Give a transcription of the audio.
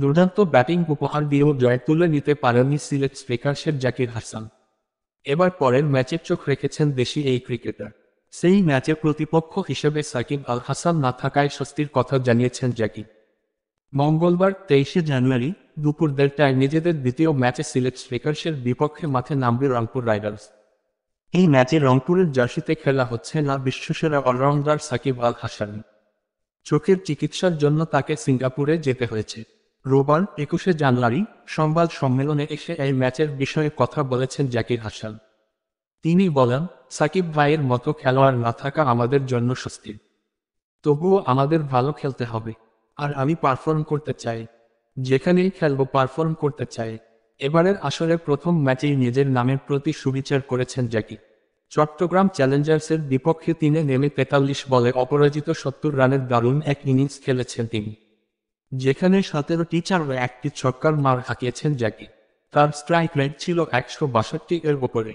দুর্দান্ত ব্যাটিং উপহার দিয়েও জয় তুলে নিতে পারেননি সিলেট স্ট্রাইকার জাকির হাসান এবার পরের ম্যাচের চোখ রেখেছেন দেশি এই ক্রিকেটার সেই ম্যাচে প্রতিপক্ষ হিসেবে সাকিব আল হাসান না থাকায় স্বস্তির কথা জানিয়েছেন জ্যাকি মঙ্গলবার তেইশে জানুয়ারি দুপুর দেড়টায় নিজেদের দ্বিতীয় ম্যাচে সিলেট স্ট্রাইকার্সের বিপক্ষে মাঠে নামবে রংপুর রাইডার্স এই ম্যাচে রংপুরের জার্সিতে খেলা হচ্ছে না বিশ্বসেরা অলরাউন্ডার সাকিব আল হাসান চোখের চিকিৎসার জন্য তাকে সিঙ্গাপুরে যেতে হয়েছে রোববার একুশে জানুয়ারি সংবাদ সম্মেলনে এসে এই ম্যাচের বিষয়ে কথা বলেছেন জাকির হাসান তিনি বলেন সাকিব ভাইয়ের মতো খেলোয়াড় না থাকা আমাদের জন্য স্বস্তির তবুও আমাদের ভালো খেলতে হবে আর আমি পারফর্ম করতে চাই যেখানেই খেলব পারফর্ম করতে চাই এবারের আসরে প্রথম ম্যাচেই নিজের নামের প্রতি সুবিচার করেছেন জ্যাকি চট্টগ্রাম চ্যালেঞ্জার্সের বিপক্ষে তিনে নেমে তেতাল্লিশ বলে অপরাজিত সত্তর রানের দারুণ এক ইনিংস খেলেছেন তিনি যেখানে সতেরো টিচার ও একটি ছক্কার মার হাঁকিয়েছেন জ্যাকি তার স্ট্রাইক রেট ছিল একশো বাষট্টি এর ওপরে